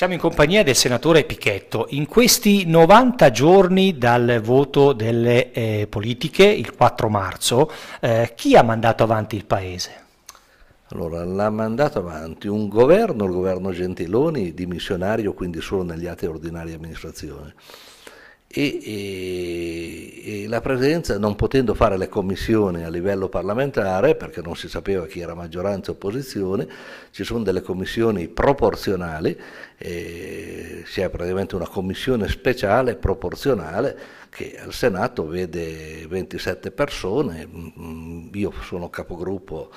Siamo in compagnia del senatore Pichetto. In questi 90 giorni dal voto delle eh, politiche, il 4 marzo, eh, chi ha mandato avanti il Paese? Allora, l'ha mandato avanti un governo, il governo Gentiloni, dimissionario, quindi solo negli atti ordinari di amministrazione, e, e, la presenza, non potendo fare le commissioni a livello parlamentare, perché non si sapeva chi era maggioranza o opposizione, ci sono delle commissioni proporzionali, si è praticamente una commissione speciale proporzionale che al Senato vede 27 persone, mm, mm, io sono capogruppo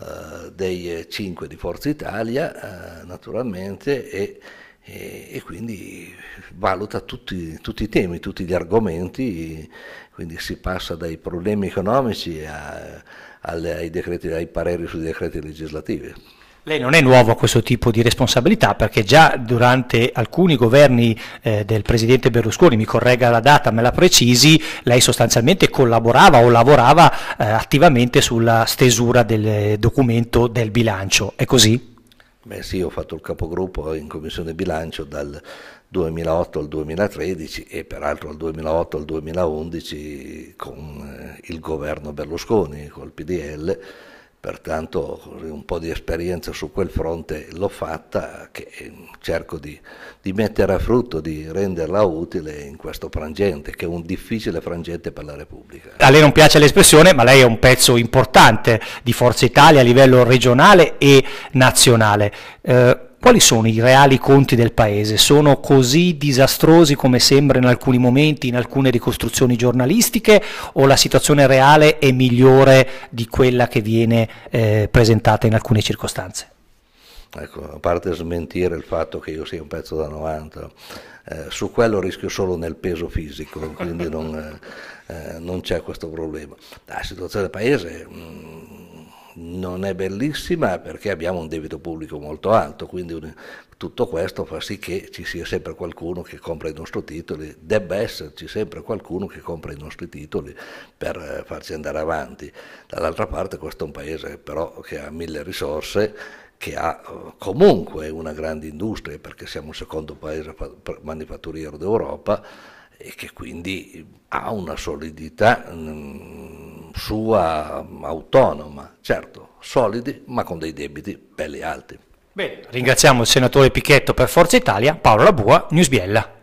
eh, dei 5 di Forza Italia, eh, naturalmente, e e, e quindi valuta tutti, tutti, i temi, tutti gli argomenti, quindi si passa dai problemi economici a, ai, decreti, ai pareri sui decreti legislativi. Lei non è nuovo a questo tipo di responsabilità perché già durante alcuni governi eh, del presidente Berlusconi, mi corregga la data, me la precisi, lei sostanzialmente collaborava o lavorava eh, attivamente sulla stesura del documento del bilancio, è così? Beh sì, ho fatto il capogruppo in commissione bilancio dal 2008 al 2013 e peraltro dal 2008 al 2011 con eh, il governo Berlusconi, col PDL pertanto un po' di esperienza su quel fronte l'ho fatta che mm, cerco di, di mettere a frutto, di renderla utile in questo frangente, che è un difficile frangente per la Repubblica. A lei non piace l'espressione, ma lei è un pezzo importante di Forza Italia a livello regionale e nazionale. Eh, quali sono i reali conti del paese? Sono così disastrosi come sembra in alcuni momenti, in alcune ricostruzioni giornalistiche, o la situazione reale è migliore di quella che viene eh, presentata in alcune circostanze? Ecco, a parte smentire il fatto che io sia un pezzo da 90, eh, su quello rischio solo nel peso fisico, quindi non, eh, eh non c'è questo problema. La situazione del paese... Mh, mm, non è bellissima perché abbiamo un debito pubblico molto alto, quindi un, tutto questo fa sì che ci sia sempre qualcuno che compra i nostri titoli, debba esserci sempre qualcuno che compra i nostri titoli per eh, farci andare avanti. Dall'altra parte questo è un paese però che ha mille risorse che ha eh, comunque una grande industria perché siamo il secondo paese manifatturiero d'Europa e che quindi ha una solidità mm, sua um, autonoma, certo, solidi ma con dei debiti belli alti. Bene, ringraziamo il senatore Pichetto per Forza Italia, Paolo Labua, Newsbiella.